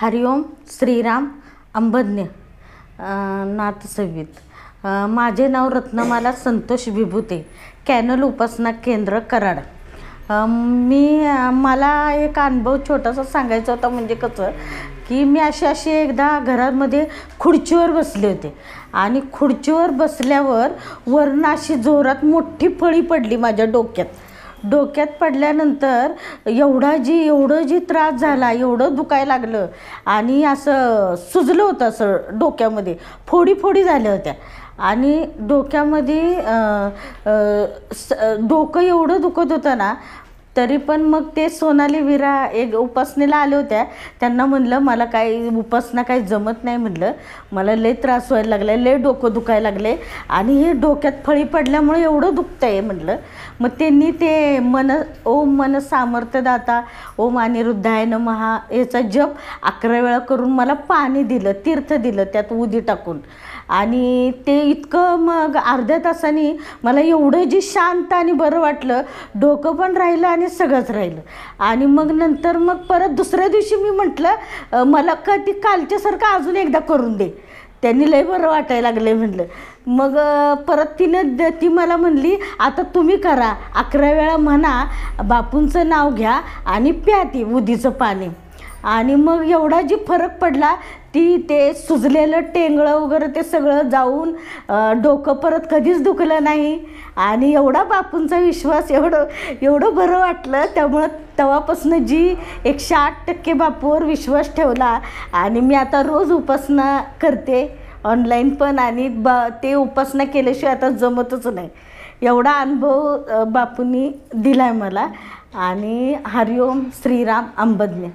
हरिओम श्रीराम अंबज्ञ नाथसवीत माझे नाव रत्नमाला संतोष विभूते कॅनल उपासना केंद्र कराड मी मला एक अनुभव छोटासा सांगायचा होता म्हणजे कसं की मी अशी अशी एकदा घरामध्ये खुर्चीवर बसले होते आणि खुर्चीवर बसल्यावर वरण अशी जोरात मोठी फळी पडली माझ्या डोक्यात डोक्यात पडल्यानंतर एवढा जी एवढं जी त्रास झाला एवढं दुखायला लागलं आणि असं सुजलं होतं असं डोक्यामध्ये फोडी फोडी झाल्या होत्या आणि डोक्यामध्ये डोकं एवढं दुखत होतं ना तरी पण मग ते सोनाली विरा एक उपासनेला आल्या होत्या त्यांना म्हणलं मला काही उपासना काही जमत नाही म्हटलं मला लय त्रास व्हायला लागला लय डोकं दुखायला लागले आणि हे डोक्यात फळी पडल्यामुळे एवढं दुखतं आहे म्हटलं मग त्यांनी ते मन ओम मन सामर्थ्यदाता ओम अनिरुद्धायन महा याचा जप अकरा वेळा करून मला पाणी दिलं तीर्थ दिलं त्यात उदी टाकून आणि ते इतकं मग अर्ध्या तासाने मला एवढं जे शांत आणि बरं वाटलं डोकं पण राहिलं आणि आणि सगळंच राहिलं आणि मग नंतर मग परत दुसऱ्या दिवशी मी म्हटलं मला का ती कालच्यासारखं अजून एकदा करून दे त्यांनी लय बरं वाटायला लागले म्हटलं मग परत तिनं ती मला म्हणली आता तुम्ही करा अकरा वेळा म्हणा बापूंचं नाव घ्या आणि प्या ती उदीचं पाणी आणि मग एवढा जी फरक पडला ती ते सुजलेलं टेंगळं वगैरे ते सगळं जाऊन डोकं परत कधीच दुखलं नाही आणि एवढा बापूंचा विश्वास एवढं एवढं बरं वाटलं त्यामुळं तेव्हापासून जी एकशे आठ टक्के बापूवर विश्वास ठेवला आणि मी आता रोज उपासना करते ऑनलाईन पण आणि ब ते उपासना केल्याशिवाय आता जमतच नाही एवढा अनुभव बापूंनी दिला आहे मला आणि हरिओम श्रीराम अंबज्ञ